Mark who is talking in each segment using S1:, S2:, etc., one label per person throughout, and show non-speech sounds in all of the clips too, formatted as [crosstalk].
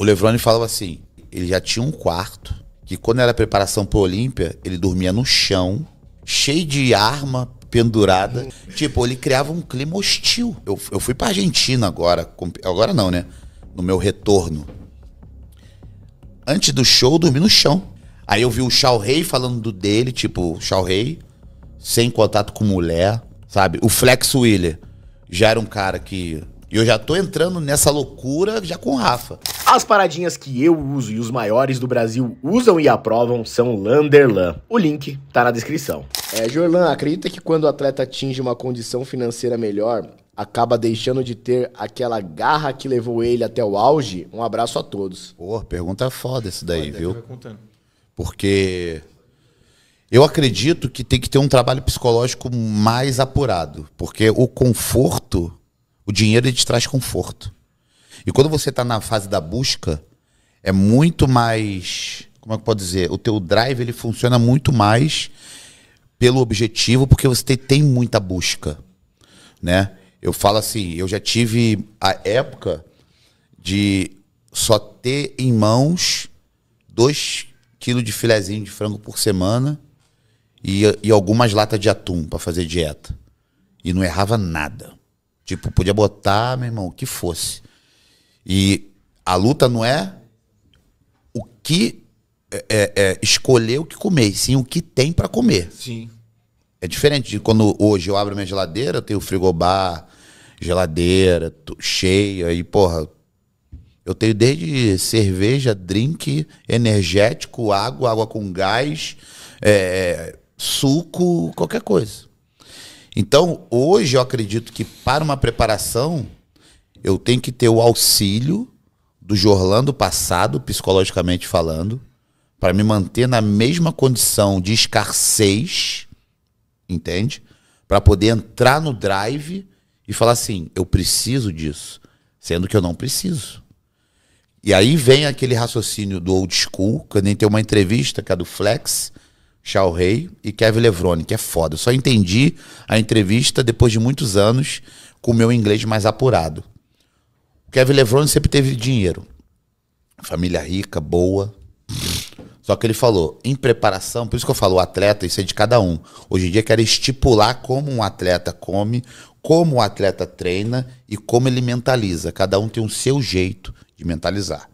S1: O Levrone falava assim: ele já tinha um quarto, que quando era preparação para Olímpia, ele dormia no chão, cheio de arma pendurada. tipo, ele criava um clima hostil. Eu, eu fui para Argentina agora, agora não, né? No meu retorno. Antes do show, eu dormi no chão. Aí eu vi o Shao Rei falando dele, tipo, Shao Rei, sem contato com mulher, sabe? O Flex Wheeler já era um cara que. E eu já tô entrando nessa loucura já com o Rafa. As paradinhas que eu uso e os maiores do Brasil usam e aprovam são Landerlan. O link tá na descrição. É, Jorlan, acredita que quando o atleta atinge uma condição financeira melhor, acaba deixando de ter aquela garra que levou ele até o auge? Um abraço a todos. Pô, pergunta foda isso daí, Olha, viu? Porque eu acredito que tem que ter um trabalho psicológico mais apurado, porque o conforto, o dinheiro ele te traz conforto. E quando você está na fase da busca, é muito mais. Como é que pode dizer? O teu drive ele funciona muito mais pelo objetivo, porque você tem, tem muita busca. Né? Eu falo assim, eu já tive a época de só ter em mãos 2 quilos de filezinho de frango por semana e, e algumas latas de atum para fazer dieta. E não errava nada. Tipo, podia botar, meu irmão, o que fosse. E a luta não é o que é, é, é escolher o que comer, sim o que tem para comer. Sim. É diferente de quando hoje eu abro minha geladeira, eu tenho frigobar, geladeira cheia e porra, eu tenho desde cerveja, drink, energético, água, água com gás, é, é suco, qualquer coisa. Então, hoje eu acredito que para uma preparação eu tenho que ter o auxílio do Jorlando passado, psicologicamente falando, para me manter na mesma condição de escassez, entende? Para poder entrar no drive e falar assim: eu preciso disso, sendo que eu não preciso. E aí vem aquele raciocínio do old school, que eu nem tenho uma entrevista, que é do Flex, Shao Rei e Kevin Levrone, que é foda. Eu só entendi a entrevista depois de muitos anos com o meu inglês mais apurado. Kevin Levron sempre teve dinheiro. Família rica, boa. Só que ele falou, em preparação, por isso que eu falo, o atleta, isso é de cada um. Hoje em dia quero estipular como um atleta come, como o atleta treina e como ele mentaliza. Cada um tem o um seu jeito de mentalizar.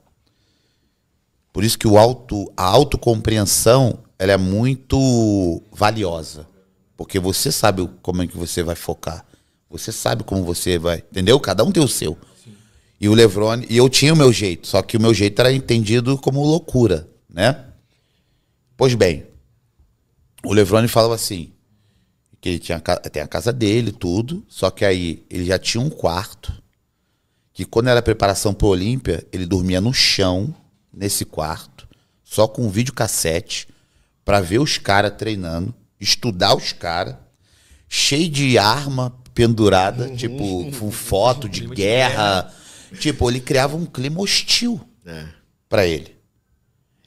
S1: Por isso que o auto, a autocompreensão ela é muito valiosa. Porque você sabe como é que você vai focar. Você sabe como você vai. Entendeu? Cada um tem o seu. E o Levrone, e eu tinha o meu jeito, só que o meu jeito era entendido como loucura, né? Pois bem, o Levrone falava assim, que ele tinha tem a casa dele, tudo, só que aí ele já tinha um quarto, que quando era preparação para Olímpia, ele dormia no chão, nesse quarto, só com um videocassete, para ver os caras treinando, estudar os caras, cheio de arma pendurada, uhum. tipo, com foto de [laughs] guerra Tipo, ele criava um clima hostil é. para ele.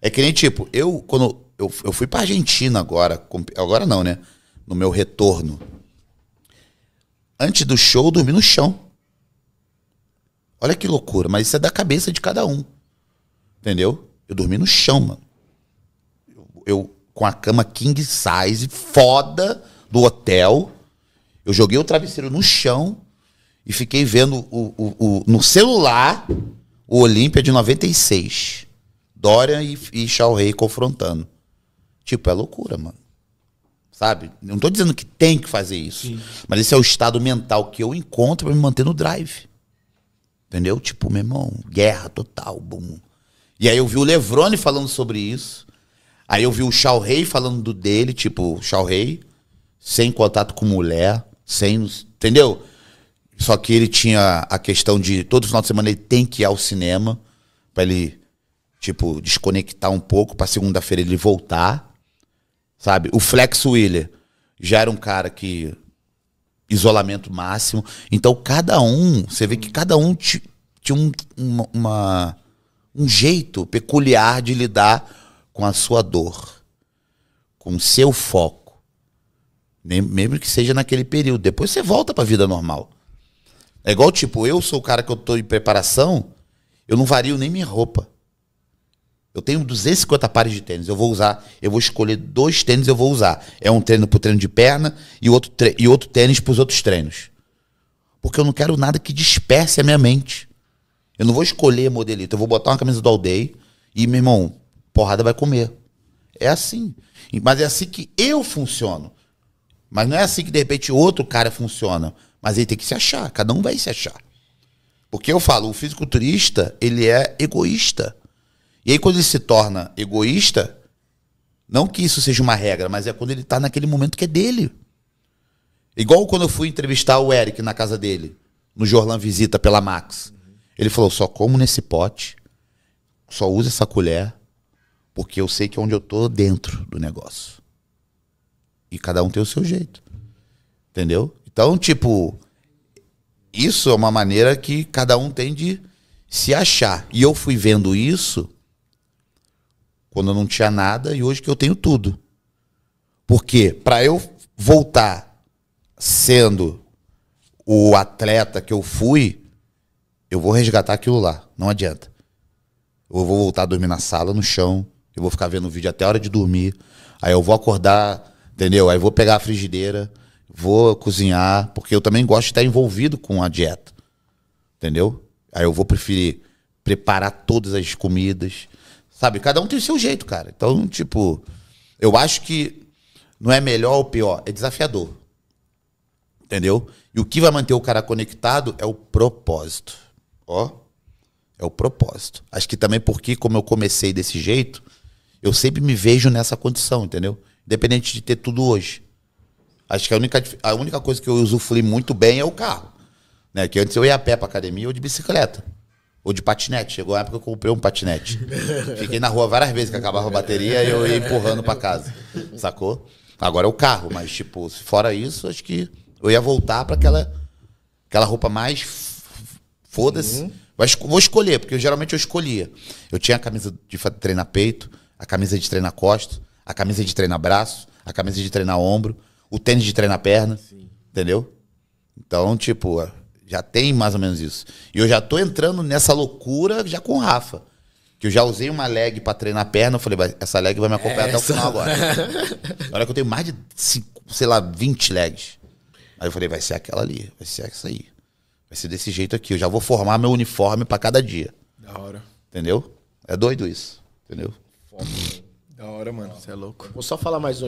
S1: É que nem, tipo, eu, quando eu, eu fui pra Argentina agora, agora não, né? No meu retorno. Antes do show, eu dormi no chão. Olha que loucura, mas isso é da cabeça de cada um. Entendeu? Eu dormi no chão, mano. Eu, eu com a cama king size, foda, do hotel. Eu joguei o travesseiro no chão e fiquei vendo o, o, o no celular o Olímpia de 96. Dória e, e Shao Rei confrontando. Tipo, é loucura, mano. Sabe? Não tô dizendo que tem que fazer isso. Sim. Mas esse é o estado mental que eu encontro para me manter no drive. Entendeu? Tipo, meu irmão, guerra total, bum. E aí eu vi o Levrone falando sobre isso. Aí eu vi o Shao Rei falando do dele, tipo, Shao Rei, sem contato com mulher, sem. Entendeu? Só que ele tinha a questão de todo final de semana ele tem que ir ao cinema para ele tipo desconectar um pouco para segunda-feira ele voltar, sabe? O Flex Wheeler já era um cara que isolamento máximo. Então cada um, você vê que cada um tinha um, uma, uma, um jeito peculiar de lidar com a sua dor, com o seu foco, mesmo que seja naquele período. Depois você volta para a vida normal. É igual, tipo, eu sou o cara que eu tô em preparação, eu não vario nem minha roupa. Eu tenho 250 pares de tênis. Eu vou usar, eu vou escolher dois tênis eu vou usar. É um treino pro treino de perna e outro, e outro tênis pros outros treinos. Porque eu não quero nada que disperse a minha mente. Eu não vou escolher modelito. Eu vou botar uma camisa do All e, meu irmão, porrada vai comer. É assim. Mas é assim que eu funciono. Mas não é assim que de repente outro cara funciona. Mas ele tem que se achar, cada um vai se achar. Porque eu falo, o fisiculturista, ele é egoísta. E aí quando ele se torna egoísta, não que isso seja uma regra, mas é quando ele está naquele momento que é dele. Igual quando eu fui entrevistar o Eric na casa dele, no Jorlan Visita pela Max. Ele falou, só como nesse pote, só usa essa colher, porque eu sei que é onde eu tô dentro do negócio. E cada um tem o seu jeito. Entendeu? Então, tipo, isso é uma maneira que cada um tem de se achar. E eu fui vendo isso quando eu não tinha nada e hoje que eu tenho tudo. Porque para eu voltar sendo o atleta que eu fui, eu vou resgatar aquilo lá. Não adianta. Eu vou voltar a dormir na sala, no chão. Eu vou ficar vendo vídeo até a hora de dormir. Aí eu vou acordar Entendeu? Aí vou pegar a frigideira, vou cozinhar, porque eu também gosto de estar envolvido com a dieta. Entendeu? Aí eu vou preferir preparar todas as comidas. Sabe? Cada um tem o seu jeito, cara. Então, tipo, eu acho que não é melhor ou pior, é desafiador. Entendeu? E o que vai manter o cara conectado é o propósito. Ó. É o propósito. Acho que também porque, como eu comecei desse jeito, eu sempre me vejo nessa condição, entendeu? Independente de ter tudo hoje. Acho que a única, a única coisa que eu usufrui muito bem é o carro. Né? Que antes eu ia a pé pra academia ou de bicicleta. Ou de patinete. Chegou a época que eu comprei um patinete. [laughs] Fiquei na rua várias vezes que acabava a bateria e eu ia empurrando pra casa. Sacou? Agora é o carro, mas, tipo, fora isso, acho que eu ia voltar para aquela, aquela roupa mais. Foda-se. Vou escolher, porque eu, geralmente eu escolhia. Eu tinha a camisa de treinar peito, a camisa de treinar costa, a camisa de treinar braço, a camisa de treinar ombro, o tênis de treinar perna. Sim. Entendeu? Então, tipo, já tem mais ou menos isso. E eu já tô entrando nessa loucura já com o Rafa. Que eu já usei uma leg pra treinar a perna, eu falei, essa leg vai me acompanhar essa. É, até o final agora. Olha [laughs] que eu tenho mais de, cinco, sei lá, 20 legs. Aí eu falei, vai ser aquela ali, vai ser essa aí. Vai ser desse jeito aqui. Eu já vou formar meu uniforme para cada dia. Da hora. Entendeu? É doido isso. Entendeu? Foda. Né? Da hora, mano. Você é louco. Vou só falar mais um aqui.